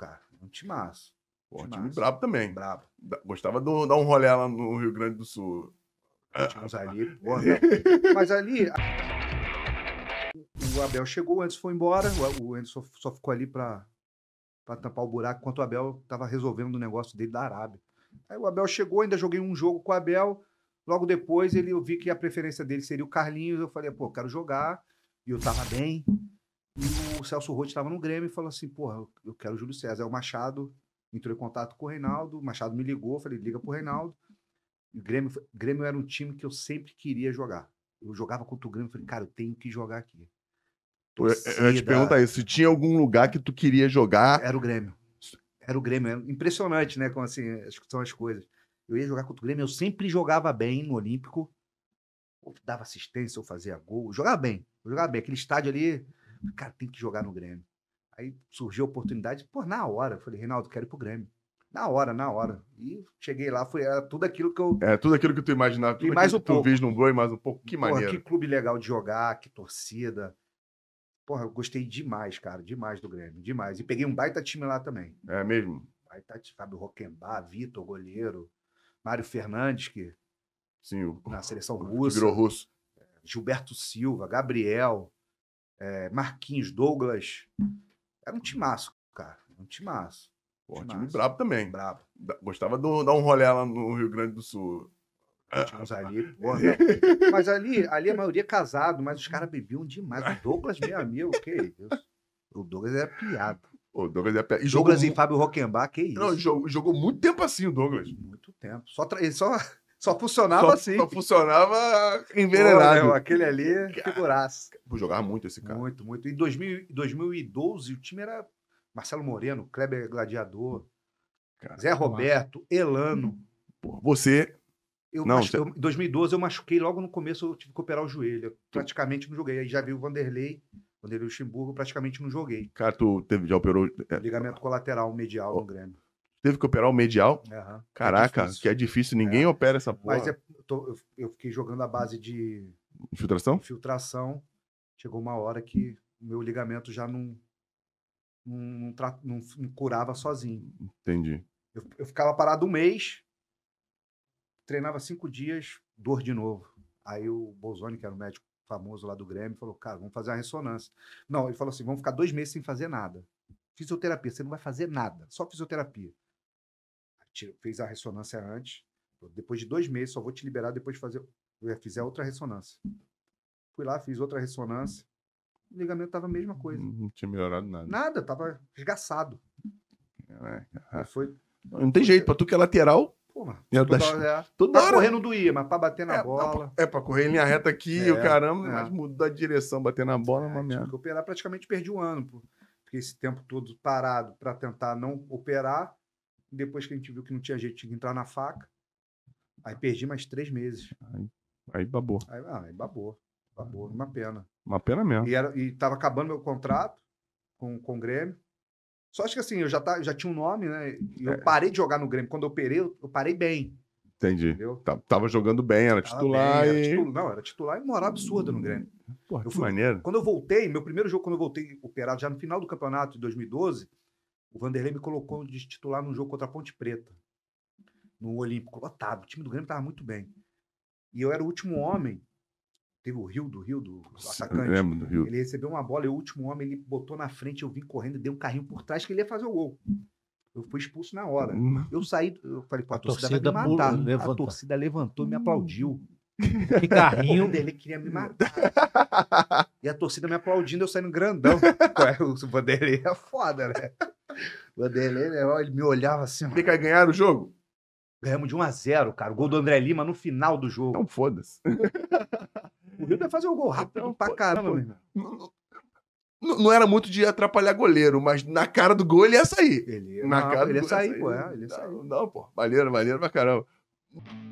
cara. Um timaço. Pô, um time brabo também. Brabo. Gostava de dar um rolê lá no Rio Grande do Sul. Tínhamos ali, porra, Mas ali. O Abel chegou, o Anderson foi embora, o Anderson só ficou ali para tampar o buraco, enquanto o Abel estava resolvendo o negócio dele da Arábia. Aí o Abel chegou, ainda joguei um jogo com o Abel. Logo depois ele, eu vi que a preferência dele seria o Carlinhos. Eu falei, pô, quero jogar. E eu tava bem. E o Celso Roth estava no Grêmio e falou assim: porra, eu quero o Júlio César. Aí o Machado entrou em contato com o Reinaldo, o Machado me ligou, falei: liga pro Reinaldo. E o Grêmio, o Grêmio era um time que eu sempre queria jogar. Eu jogava contra o Grêmio, falei, cara, eu tenho que jogar aqui. Torcida, eu ia te perguntar isso, se tinha algum lugar que tu queria jogar. Era o Grêmio. Era o Grêmio. Era impressionante, né? Como assim, são as coisas. Eu ia jogar contra o Grêmio, eu sempre jogava bem no Olímpico. Eu dava assistência, ou fazia gol. Jogava bem. Eu jogava bem. Aquele estádio ali, Cara, tem que jogar no Grêmio. Aí surgiu a oportunidade, pô, na hora. Eu falei, Reinaldo, quero ir pro Grêmio. Na hora, na hora. E cheguei lá, foi era tudo aquilo que eu. É, tudo aquilo que tu imaginava. Tudo e mais um pouco. tu vislumbrou e mais um pouco. Que porra, maneiro. Que clube legal de jogar, que torcida. Porra, eu gostei demais, cara. Demais do Grêmio, demais. E peguei um baita time lá também. É mesmo? Baita time, Fábio Roquembar, Vitor, goleiro. Mário Fernandes, que. Sim, o... Na seleção russa. Virou russo. Gilberto Silva, Gabriel é, Marquinhos, Douglas. Era um timaço, cara. Um timaço. Pô, timaço. time brabo também. Brabo. Gostava de dar um rolê lá no Rio Grande do Sul. Tínhamos ali, porra, Mas ali, ali a maioria é casado, mas os caras bebiam demais. O Douglas, meu amigo, que isso. O Douglas era é piada. O Douglas é piada. E Douglas jogou... e Fábio Roquembar, que isso. Não, jogou, jogou, muito tempo assim o Douglas. Muito tempo. Só tra... Ele só só funcionava só, assim. Só funcionava envenenado. Pô, aquele ali, figuraça. Vou jogar muito esse cara. Muito, muito. Em 2000, 2012, o time era Marcelo Moreno, Kleber Gladiador, Zé Roberto, Elano. você... Eu, não, você... eu, 2012 eu machuquei logo no começo, eu tive que operar o joelho. Eu praticamente não joguei. Aí já vi o Vanderlei, Vanderlei Luxemburgo, praticamente não joguei. Cara, tu teve, já operou... É, Ligamento colateral medial no Grêmio teve que operar o medial. Uhum. Caraca, é que é difícil, ninguém é. opera essa porra. Mas é, tô, eu, fiquei jogando a base de. Infiltração? Infiltração. Chegou uma hora que o meu ligamento já não. Não, não, não, não curava sozinho. Entendi. Eu, eu, ficava parado um mês, treinava cinco dias, dor de novo. Aí o Bolzoni, que era o médico famoso lá do Grêmio, falou: Cara, vamos fazer uma ressonância. Não, ele falou assim: Vamos ficar dois meses sem fazer nada. Fisioterapia, você não vai fazer nada, só fisioterapia fez a ressonância antes. Depois de dois meses, só vou te liberar depois de fazer. Eu é, fizer outra ressonância. Fui lá, fiz outra ressonância. O ligamento tava a mesma coisa. Não tinha melhorado nada. Nada, tava esgaçado. É, foi... Não tem jeito, pra tu que é lateral. Pô, toda, das... hora, é. toda pra hora. correr doía, mas pra bater na é, bola. É, pra correr em linha reta aqui, é, o caramba, é. mas mudar de direção, bater na bola, é, é Que operar praticamente perdi um ano, pô. Fiquei esse tempo todo parado pra tentar não operar depois que a gente viu que não tinha jeito de entrar na faca, aí perdi mais três meses. Aí, aí babou. Aí, ah, aí babou. Babou, uma pena. Uma pena mesmo. E, era, e tava acabando meu contrato com, com o Grêmio. Só acho que assim, eu já, tá, já tinha um nome, né? E eu é. parei de jogar no Grêmio. Quando eu operei, eu, eu parei bem. Entendi. Tá, tava jogando bem, era titular. Bem, e... era titular não, era titular e morava hora absurda no Grêmio. Porra, eu fui, maneiro. Quando eu voltei, meu primeiro jogo, quando eu voltei operado, já no final do campeonato de 2012, o Vanderlei me colocou de titular num jogo contra a Ponte Preta, no Olímpico, lotado. O time do Grêmio estava muito bem. E eu era o último homem. Teve o Rio do Rio, do atacante. Eu do Rio. Ele recebeu uma bola, e o último homem, ele botou na frente, eu vim correndo, dei um carrinho por trás que ele ia fazer o gol. Eu fui expulso na hora. Hum. Eu saí, eu falei, pô, a, a torcida, torcida, vai me matar. Levanta. A torcida levantou e me hum. aplaudiu. Que carrinho. Vanderlei queria me matar. E a torcida me aplaudindo, eu saindo grandão. o Vanderlei é foda, né? Vanderlei, meu, né, ele me olhava assim. Tem que ganhar o jogo? Ganhamos de 1 a 0 cara. O gol do André Lima no final do jogo. Não foda-se. o Rio deve fazer um gol rápido então, pra caramba, meu Não, não, era muito de atrapalhar goleiro, mas na cara do gol ele ia sair. Ele, na não, cara ele ia sair, pô. É, ele ia sair. Não, não, pô. Maneiro, maneiro pra caramba.